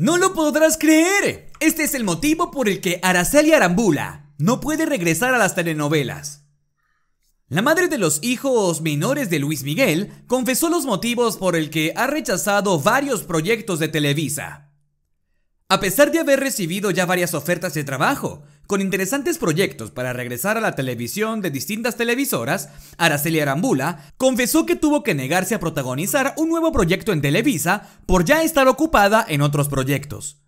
No lo podrás creer. Este es el motivo por el que Araceli Arambula no puede regresar a las telenovelas. La madre de los hijos menores de Luis Miguel confesó los motivos por el que ha rechazado varios proyectos de Televisa. A pesar de haber recibido ya varias ofertas de trabajo, con interesantes proyectos para regresar a la televisión de distintas televisoras, Araceli Arambula confesó que tuvo que negarse a protagonizar un nuevo proyecto en Televisa por ya estar ocupada en otros proyectos.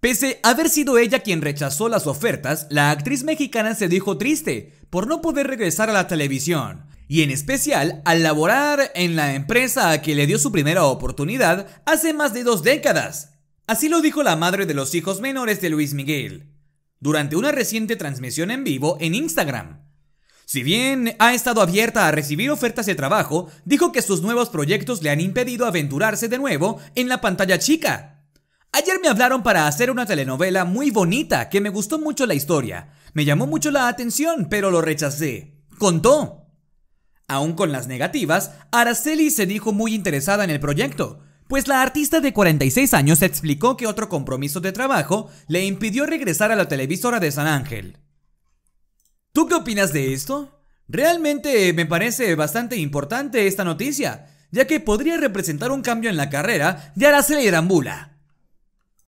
Pese a haber sido ella quien rechazó las ofertas, la actriz mexicana se dijo triste por no poder regresar a la televisión, y en especial al laborar en la empresa a que le dio su primera oportunidad hace más de dos décadas. Así lo dijo la madre de los hijos menores de Luis Miguel durante una reciente transmisión en vivo en Instagram. Si bien ha estado abierta a recibir ofertas de trabajo, dijo que sus nuevos proyectos le han impedido aventurarse de nuevo en la pantalla chica. Ayer me hablaron para hacer una telenovela muy bonita que me gustó mucho la historia. Me llamó mucho la atención, pero lo rechacé. Contó. Aún con las negativas, Araceli se dijo muy interesada en el proyecto, pues la artista de 46 años explicó que otro compromiso de trabajo le impidió regresar a la televisora de San Ángel. ¿Tú qué opinas de esto? Realmente me parece bastante importante esta noticia, ya que podría representar un cambio en la carrera de Araceli Arambula,